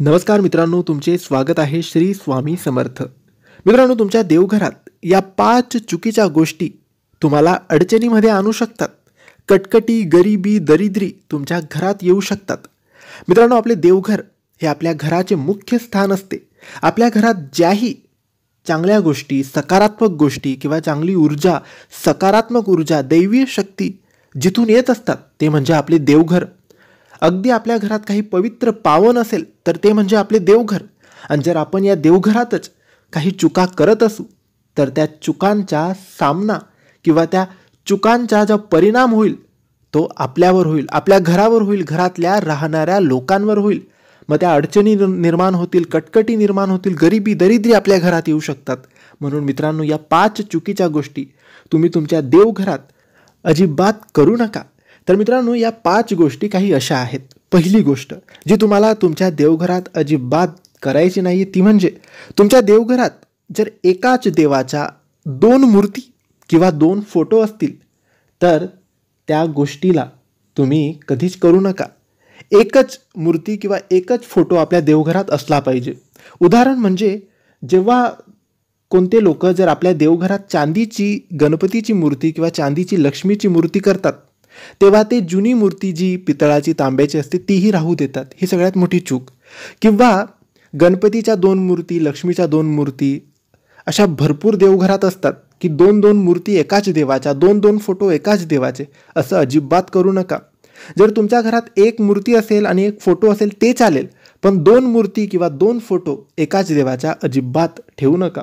नमस्कार मित्रांनो तुमचे स्वागत आहे श्री स्वामी समर्थ मित्रांनो तुमच्या देवघरात या पाच चुकीच्या गोष्टी तुम्हाला अडचणीमध्ये आणू शकतात कटकटी गरिबी दरिद्री तुमच्या घरात येऊ शकतात मित्रांनो आपले देवघर हे आपल्या घराचे मुख्य स्थान असते आपल्या घरात ज्याही चांगल्या गोष्टी सकारात्मक गोष्टी किंवा चांगली ऊर्जा सकारात्मक ऊर्जा दैवीय शक्ती जिथून येत असतात ते म्हणजे आपले देवघर अगदी आपल्या घरात काही पवित्र पावन असेल तर ते म्हणजे आपले देवघर आणि जर आपण या देवघरातच काही चुका करत असू तर त्या चुकांचा सामना किंवा त्या चुकांचा जो परिणाम होईल तो आपल्यावर होईल आपल्या घरावर होईल घरातल्या राहणाऱ्या लोकांवर होईल मग त्या अडचणी निर्माण होतील कटकटी निर्माण होतील गरिबी दरिद्री आपल्या घरात येऊ शकतात म्हणून मित्रांनो या पाच चुकीच्या गोष्टी तुम्ही तुमच्या देवघरात अजिबात करू नका तर मित्रांनो या पाच गोष्टी काही अशा आहेत पहिली गोष्ट जी तुम्हाला तुमच्या देवघरात अजिबात करायची नाही ती म्हणजे तुमच्या देवघरात जर एकाच देवाच्या दोन मूर्ती किंवा दोन फोटो असतील तर त्या गोष्टीला तुम्ही कधीच करू नका एकच मूर्ती किंवा एकच फोटो आपल्या देवघरात असला पाहिजे उदाहरण म्हणजे जेव्हा कोणते लोक जर आपल्या देवघरात चांदीची गणपतीची मूर्ती किंवा चांदीची लक्ष्मीची मूर्ती करतात तेव्हा ते जुनी मूर्ती जी पितळाची तांब्याची असते तीही राहू देतात ही सगळ्यात मोठी चूक किंवा गणपतीच्या दोन मूर्ती लक्ष्मीच्या दोन मूर्ती अशा भरपूर देवघरात असतात की दोन दोन मूर्ती एकाच देवाच्या दोन दोन फोटो एकाच देवाचे असं अजिबात करू नका जर तुमच्या घरात एक मूर्ती असेल आणि एक फोटो असेल ते चालेल पण दोन मूर्ती किंवा दोन फोटो एकाच देवाच्या अजिबात ठेवू नका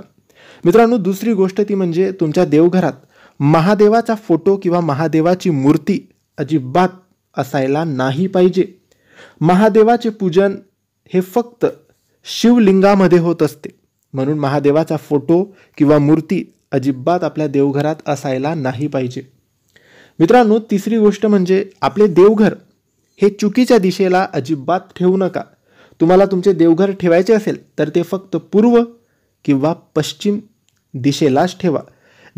मित्रांनो दुसरी गोष्ट ती म्हणजे तुमच्या देवघरात महादेवाचा फोटो किंवा महादेवाची मूर्ती अजिबात असायला नाही पाहिजे महादेवाचे पूजन हे फक्त शिवलिंगामध्ये होत असते म्हणून महादेवाचा फोटो किंवा मूर्ती अजिबात आपल्या देवघरात असायला नाही पाहिजे मित्रांनो तिसरी गोष्ट म्हणजे आपले देवघर हे चुकीच्या दिशेला अजिबात ठेवू नका तुम्हाला तुमचे देवघर ठेवायचे असेल तर ते फक्त पूर्व किंवा पश्चिम दिशेलाच ठेवा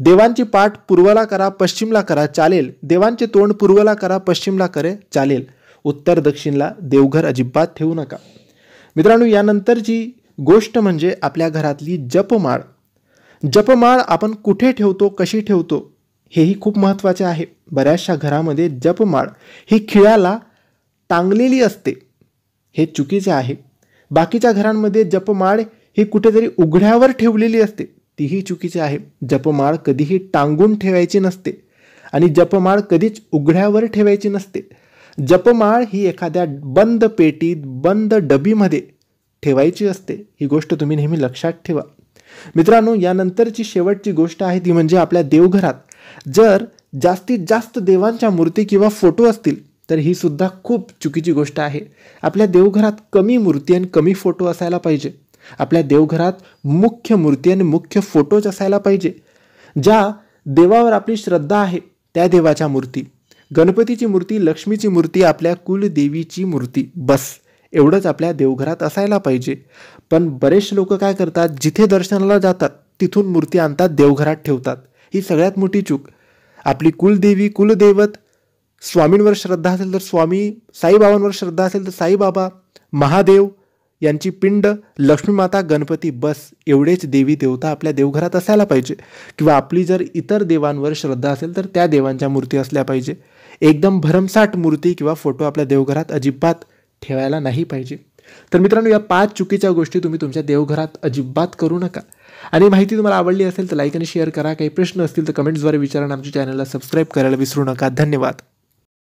देवांची पाठ पूर्वला करा पश्चिमला करा चालेल देवांचे तोंड पूर्वला करा पश्चिमला करे चालेल उत्तर दक्षिणला देवघर अजिबात ठेवू नका मित्रांनो यानंतरची गोष्ट म्हणजे आपल्या घरातली जपमाळ जपमाळ आपण कुठे ठेवतो कशी ठेवतो हेही खूप महत्त्वाचे आहे बऱ्याचशा घरामध्ये जपमाळ ही खिळाला टांगलेली असते हे चुकीचे आहे बाकीच्या घरांमध्ये जपमाळ ही कुठेतरी उघड्यावर ठेवलेली असते तीही चुकीची आहे जपमाळ कधीही टांगून ठेवायची नसते आणि जपमाळ कधीच उघड्यावर ठेवायची नसते जपमाळ ही एखाद्या बंद पेटीत बंद डबीमध्ये ठेवायची असते ही गोष्ट तुम्ही नेहमी लक्षात ठेवा मित्रांनो यानंतरची शेवटची गोष्ट आहे ती म्हणजे आपल्या देवघरात जर जास्तीत जास्त देवांच्या मूर्ती किंवा फोटो असतील तर ही सुद्धा खूप चुकीची गोष्ट आहे आपल्या देवघरात कमी मूर्ती आणि कमी फोटो असायला पाहिजे आपल्या देवघरात मुख्य मूर्ती आणि मुख्य फोटोज असायला पाहिजे ज्या देवावर आपली श्रद्धा आहे त्या देवाच्या मूर्ती गणपतीची मूर्ती लक्ष्मीची मूर्ती आपल्या कुलदेवीची मूर्ती बस एवढंच आपल्या देवघरात असायला पाहिजे पण बरेच लोक काय करतात जिथे दर्शनाला जातात तिथून मूर्ती आणतात देवघरात ठेवतात ही सगळ्यात मोठी चूक आपली कुलदेवी कुलदैवत स्वामींवर श्रद्धा असेल तर स्वामी साईबाबांवर श्रद्धा असेल तर साईबाबा महादेव यांची पिंड लक्ष्मीमाता गणपती बस एवढेच देवी देवता आपल्या देवघरात असायला पाहिजे किंवा आपली जर इतर देवांवर श्रद्धा असेल तर त्या देवांच्या मूर्ती असल्या पाहिजे एकदम भरमसाठ मूर्ती किंवा फोटो आपल्या देवघरात अजिबात ठेवायला नाही पाहिजे तर मित्रांनो या पाच चुकीच्या गोष्टी तुम्ही तुमच्या देवघरात अजिबात करू नका आणि माहिती तुम्हाला आवडली असेल तर लाईक आणि शेअर करा काही प्रश्न असतील तर कमेंट्सद्वारे विचारा आमच्या चॅनलला सबस्क्राईब करायला विसरू नका धन्यवाद